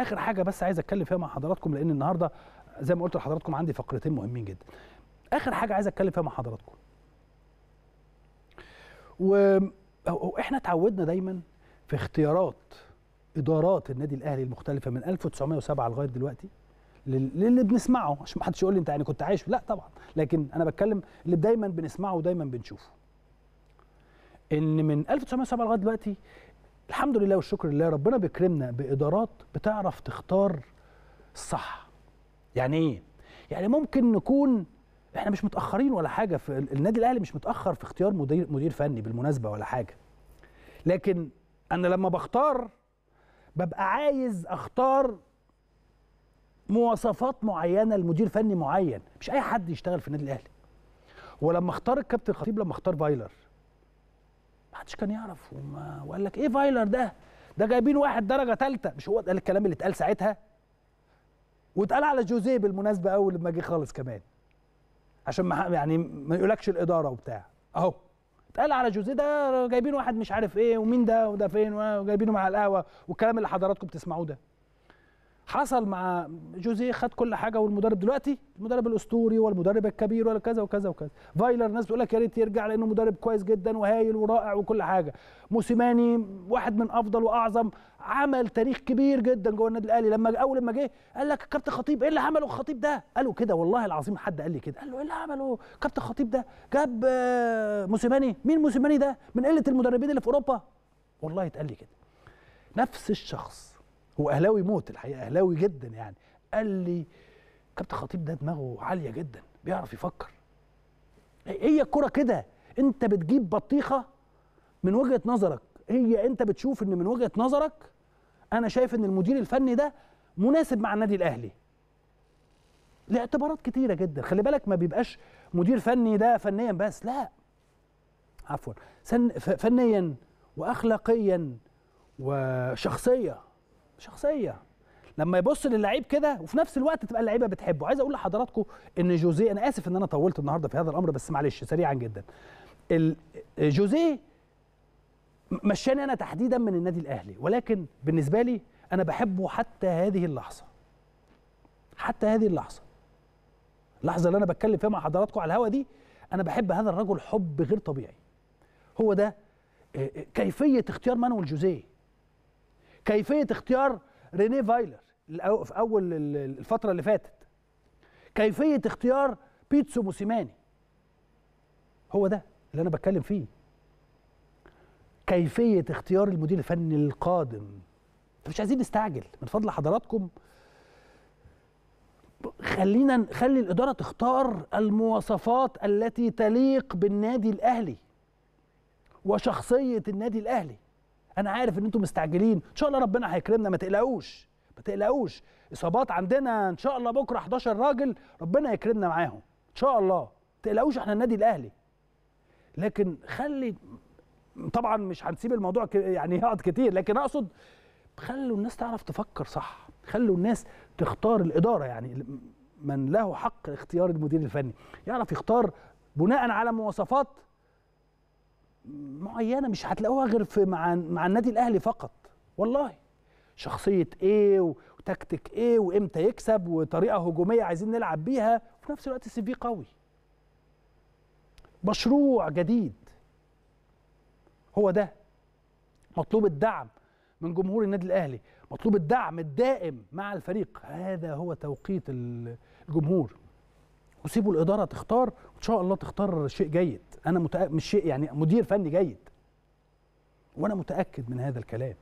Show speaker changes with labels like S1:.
S1: اخر حاجه بس عايز اتكلم فيها مع حضراتكم لان النهارده زي ما قلت لحضراتكم عندي فقرتين مهمين جدا اخر حاجه عايز اتكلم فيها مع حضراتكم واحنا اتعودنا دايما في اختيارات ادارات النادي الاهلي المختلفه من 1907 لغايه دلوقتي للي بنسمعه عشان ما حدش يقول لي انت يعني كنت عايش لا طبعا لكن انا بتكلم اللي دايما بنسمعه ودايما بنشوفه ان من 1907 لغايه دلوقتي الحمد لله والشكر لله ربنا بيكرمنا بادارات بتعرف تختار الصح يعني ايه يعني ممكن نكون احنا مش متاخرين ولا حاجه في النادي الاهلي مش متاخر في اختيار مدير مدير فني بالمناسبه ولا حاجه لكن انا لما بختار ببقى عايز اختار مواصفات معينه لمدير فني معين مش اي حد يشتغل في النادي الاهلي ولما اختار الكابتن خطيب لما اختار فايلر ما حدش كان يعرف وما وقال لك ايه فايلر ده ده جايبين واحد درجه ثالثه مش هو ده الكلام اللي اتقال ساعتها واتقال على جوزيه بالمناسبه اول لما جه خالص كمان عشان ما يعني ما يقولكش الاداره وبتاع اهو اتقال على جوزيه ده جايبين واحد مش عارف ايه ومين ده وده فين وجايبينه مع القهوه والكلام اللي حضراتكم بتسمعوه ده حصل مع جوزيه خد كل حاجه والمدرب دلوقتي المدرب الاسطوري والمدرب الكبير ولا كذا وكذا وكذا فايلر ناس بتقول لك يا ريت يرجع لانه مدرب كويس جدا وهايل ورائع وكل حاجه موسيماني واحد من افضل واعظم عمل تاريخ كبير جدا جوه النادي الاهلي لما اول ما جه قال لك كابتن خطيب ايه اللي عمله الخطيب ده قالوا كده والله العظيم حد قال لي كده قال له ايه اللي عمله كابتن خطيب ده جاب آه، موسيماني مين موسيماني ده من قله المدربين اللي في اوروبا والله اتقال لي كده نفس الشخص واهلاوي موت الحقيقه اهلاوي جدا يعني قال لي كابتن خطيب ده دماغه عاليه جدا بيعرف يفكر إيه، هي الكره كده انت بتجيب بطيخه من وجهه نظرك هي انت بتشوف ان من وجهه نظرك انا شايف ان المدير الفني ده مناسب مع النادي الاهلي لاعتبارات كتيره جدا خلي بالك ما بيبقاش مدير فني ده فنيا بس لا عفوا فنيا واخلاقيا وشخصيه شخصيه لما يبص للعيب كده وفي نفس الوقت تبقى اللعيبه بتحبه عايز اقول لحضراتكم ان جوزيه انا اسف ان انا طولت النهارده في هذا الامر بس معلش سريعا جدا جوزيه مشاني انا تحديدا من النادي الاهلي ولكن بالنسبه لي انا بحبه حتى هذه اللحظه حتى هذه اللحظه اللحظه اللي انا بتكلم فيها مع حضراتكم على الهوا دي انا بحب هذا الرجل حب غير طبيعي هو ده كيفيه اختيار مانويل جوزيه كيفيه اختيار رينيه فايلر في اول الفتره اللي فاتت كيفيه اختيار بيتسو موسيماني هو ده اللي انا بتكلم فيه كيفيه اختيار المدير الفني القادم مش عايزين نستعجل من فضل حضراتكم خلينا خلي الاداره تختار المواصفات التي تليق بالنادي الاهلي وشخصيه النادي الاهلي انا عارف ان انتم مستعجلين ان شاء الله ربنا هيكرمنا ما تقلقوش ما تقلقوش اصابات عندنا ان شاء الله بكره 11 راجل ربنا يكرمنا معاهم ان شاء الله ما تقلقوش احنا النادي الاهلي لكن خلي طبعا مش هنسيب الموضوع يعني يقعد كتير لكن اقصد خلوا الناس تعرف تفكر صح خلوا الناس تختار الاداره يعني من له حق اختيار المدير الفني يعرف يختار بناء على مواصفات معينه مش هتلاقوها غير في مع مع النادي الاهلي فقط والله شخصيه ايه وتكتيك ايه وامتى يكسب وطريقه هجوميه عايزين نلعب بيها وفي نفس الوقت السي في قوي مشروع جديد هو ده مطلوب الدعم من جمهور النادي الاهلي مطلوب الدعم الدائم مع الفريق هذا هو توقيت الجمهور وسيبوا الاداره تختار وان شاء الله تختار شيء جيد انا متأكد مش شيء يعني مدير فني جيد وانا متاكد من هذا الكلام